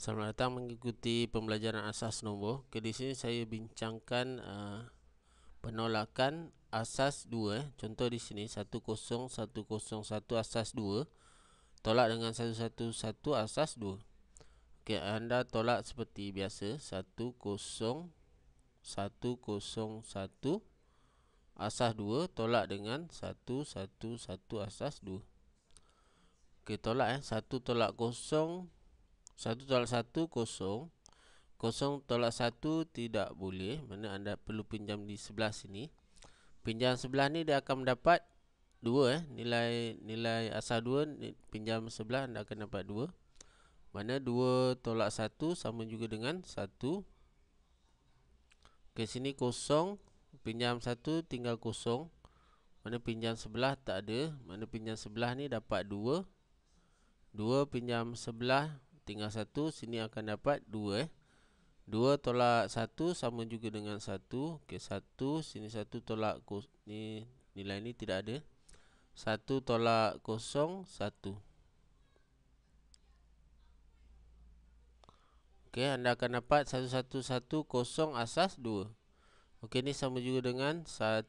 Selamat datang mengikuti pembelajaran asas nombor. Ke di sini saya bincangkan uh, penolakan asas 2. Eh. Contoh di sini 10101 asas 2 tolak dengan 111 asas 2. Okey, anda tolak seperti biasa 10101 asas 2 tolak dengan 111 asas 2. Okey, tolak eh 1 tolak 0 1 tolak 1 kosong 0 tolak 1 tidak boleh mana anda perlu pinjam di sebelah sini pinjam sebelah ni dia akan mendapat 2 eh. nilai nilai asal 2 pinjam sebelah anda akan dapat 2 mana 2 tolak 1 sama juga dengan 1 ke sini kosong pinjam 1 tinggal kosong mana pinjam sebelah tak ada mana pinjam sebelah ni dapat 2 2 pinjam sebelah tinggal 1 sini akan dapat 2 eh. 2 tolak 1 sama juga dengan 1 okey 1 sini 1 tolak kos ni nilai ni tidak ada 1 tolak kosong 1 okey anda akan dapat 1 1 1 0 asas 2 okey ni sama juga dengan 1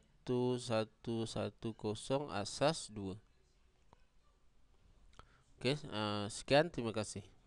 1 1 0 asas 2 Okey, uh, sekian terima kasih.